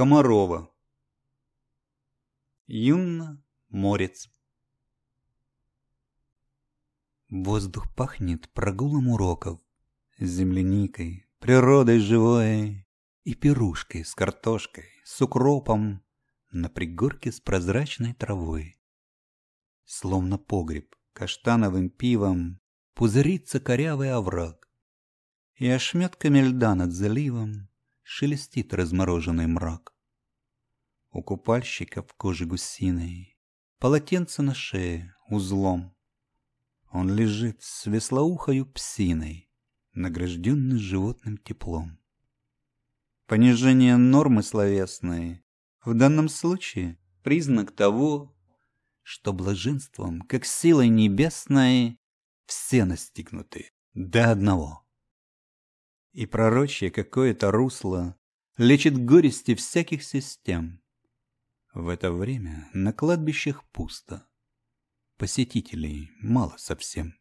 Комарова. Юнна Морец. Воздух пахнет прогулом уроков, земляникой, природой живой и пирушкой с картошкой, с укропом на пригорке с прозрачной травой. Словно погреб каштановым пивом пузырится корявый овраг, и ошметками льда над заливом шелестит размороженный мрак. У купальщика в коже гусиной, полотенце на шее узлом. Он лежит с веслоухою псиной, награжденный животным теплом. Понижение нормы словесной в данном случае признак того, что блаженством, как силой небесной, все настигнуты до одного и пророчье какое-то русло лечит горести всяких систем. В это время на кладбищах пусто, посетителей мало совсем.